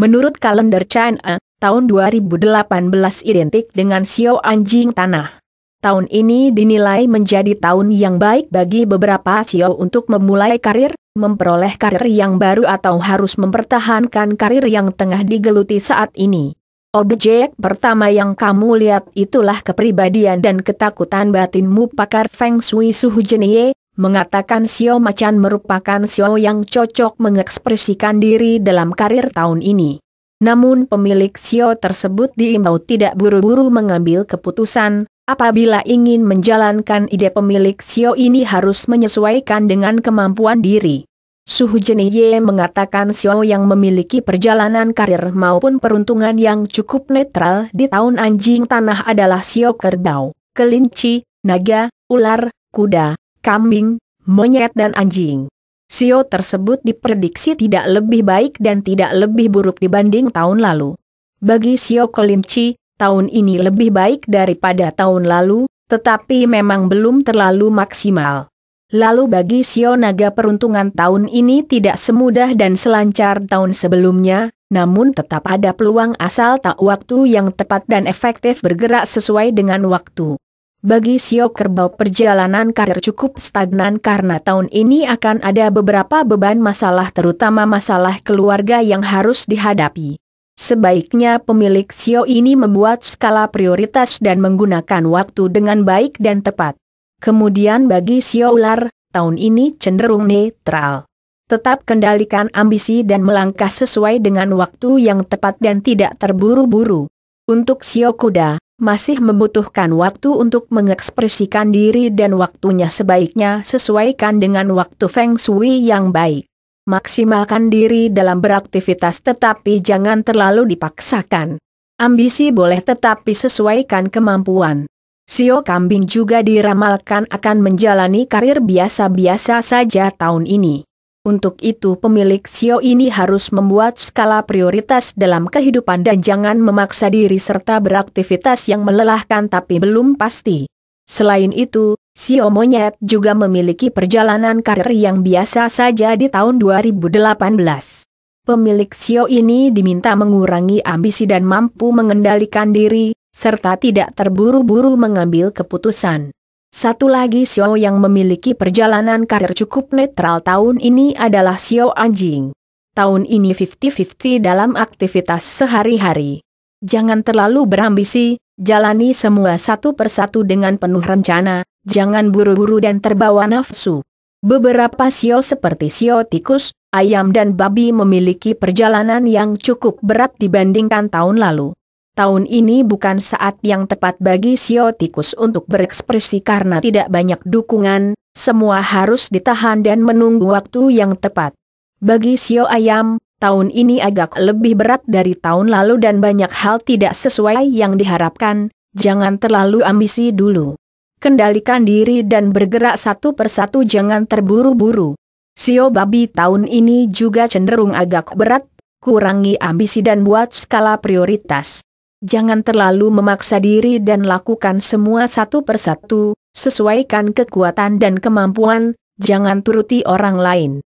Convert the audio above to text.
Menurut kalender China, tahun 2018 identik dengan Xiao anjing tanah. Tahun ini dinilai menjadi tahun yang baik bagi beberapa Xiao untuk memulai karir, memperoleh karir yang baru atau harus mempertahankan karir yang tengah digeluti saat ini. Objek pertama yang kamu lihat itulah kepribadian dan ketakutan batinmu pakar Feng Shui Suhu Jenie, mengatakan Xiao Macan merupakan Xiao yang cocok mengekspresikan diri dalam karir tahun ini. Namun pemilik Xiao tersebut diimbau tidak buru-buru mengambil keputusan, apabila ingin menjalankan ide pemilik Xiao ini harus menyesuaikan dengan kemampuan diri. Suhu Jenie mengatakan Xiao yang memiliki perjalanan karir maupun peruntungan yang cukup netral di tahun anjing tanah adalah Xiao kerbau, kelinci, naga, ular, kuda, kambing, monyet dan anjing. Sio tersebut diprediksi tidak lebih baik dan tidak lebih buruk dibanding tahun lalu. Bagi Sio kelinci, tahun ini lebih baik daripada tahun lalu, tetapi memang belum terlalu maksimal. Lalu bagi Sio Naga peruntungan tahun ini tidak semudah dan selancar tahun sebelumnya, namun tetap ada peluang asal tak waktu yang tepat dan efektif bergerak sesuai dengan waktu. Bagi Sio Kerbau perjalanan karir cukup stagnan karena tahun ini akan ada beberapa beban masalah terutama masalah keluarga yang harus dihadapi. Sebaiknya pemilik Sio ini membuat skala prioritas dan menggunakan waktu dengan baik dan tepat. Kemudian bagi Sio Ular, tahun ini cenderung netral. Tetap kendalikan ambisi dan melangkah sesuai dengan waktu yang tepat dan tidak terburu-buru. Untuk Sio Kuda, masih membutuhkan waktu untuk mengekspresikan diri dan waktunya sebaiknya sesuaikan dengan waktu Feng Shui yang baik. Maksimalkan diri dalam beraktivitas tetapi jangan terlalu dipaksakan. Ambisi boleh tetapi sesuaikan kemampuan. Sio Kambing juga diramalkan akan menjalani karir biasa-biasa saja tahun ini. Untuk itu pemilik sio ini harus membuat skala prioritas dalam kehidupan dan jangan memaksa diri serta beraktivitas yang melelahkan tapi belum pasti. Selain itu, sio monyet juga memiliki perjalanan karir yang biasa saja di tahun 2018. Pemilik sio ini diminta mengurangi ambisi dan mampu mengendalikan diri, serta tidak terburu-buru mengambil keputusan. Satu lagi Xiao yang memiliki perjalanan karir cukup netral tahun ini adalah Xiao Anjing. Tahun ini 50-50 dalam aktivitas sehari-hari. Jangan terlalu berambisi, jalani semua satu persatu dengan penuh rencana, jangan buru-buru dan terbawa nafsu. Beberapa Xiao seperti Xiao tikus, ayam dan babi memiliki perjalanan yang cukup berat dibandingkan tahun lalu tahun ini bukan saat yang tepat bagi Sio Tikus untuk berekspresi karena tidak banyak dukungan, semua harus ditahan dan menunggu waktu yang tepat. Bagi Sio Ayam, tahun ini agak lebih berat dari tahun lalu dan banyak hal tidak sesuai yang diharapkan, jangan terlalu ambisi dulu. Kendalikan diri dan bergerak satu persatu jangan terburu-buru. Sio Babi tahun ini juga cenderung agak berat, kurangi ambisi dan buat skala prioritas. Jangan terlalu memaksa diri dan lakukan semua satu persatu, sesuaikan kekuatan dan kemampuan, jangan turuti orang lain.